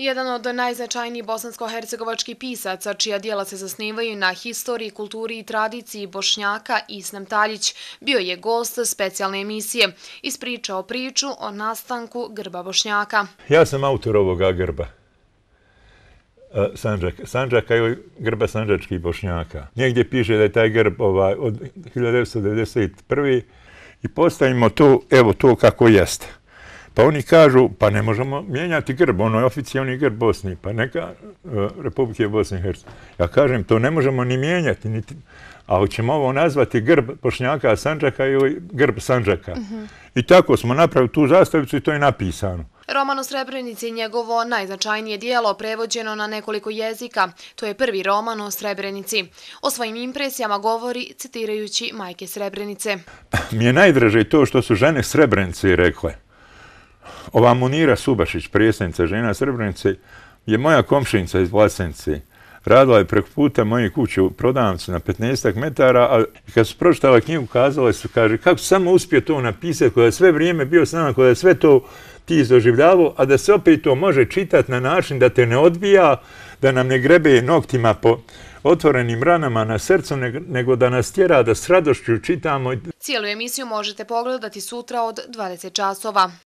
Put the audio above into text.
Jedan od najznačajnijih bosansko-hercegovačkih pisaca, čija dijela se zasnivaju na historiji, kulturi i tradiciji Bošnjaka, Isnem Taljić, bio je gost specijalne emisije. Ispričao priču o nastanku grba Bošnjaka. Ja sam autor ovoga grba. E, Sanđaka. Sanđaka je grba sanđačkih bošnjaka. Negdje piše da je taj grb ovaj, od 1991. I postavimo to, evo to kako jeste. Pa oni kažu, pa ne možemo mijenjati grb, ono je oficijalni grb Bosni, pa neka e, Republike Bosne i Hercega. Ja kažem, to ne možemo ni mijenjati, niti, a ćemo ovo nazvati grb Pošnjaka Sanđaka ili grb Sanđaka. Mhm. I tako smo napravili tu zastavicu i to je napisano. Roman o Srebrenici je njegovo najznačajnije dijelo prevođeno na nekoliko jezika. To je prvi roman o Srebrenici. O svojim impresijama govori citirajući majke Srebrenice. Mi je najdraže to što su žene Srebrenice rekle ova Munira Subašić, prijesnica žena Srebrenice, je moja komšinica iz Vlasenice. Radila je preko puta moje kuće u prodavnicu na 15 metara, a kad su pročitala knjigu, kazala su, kaže, kako samo uspio to napisati, koja je sve vrijeme bio s nama, koja je sve to ti izoživljavao, a da se opet to može čitat na način da te ne odbija, da nam ne grebe noktima po otvorenim ranama na srcu, nego da nas tjera da s radošću čitamo. Cijelu emisiju možete pogledati sutra od 20 časova.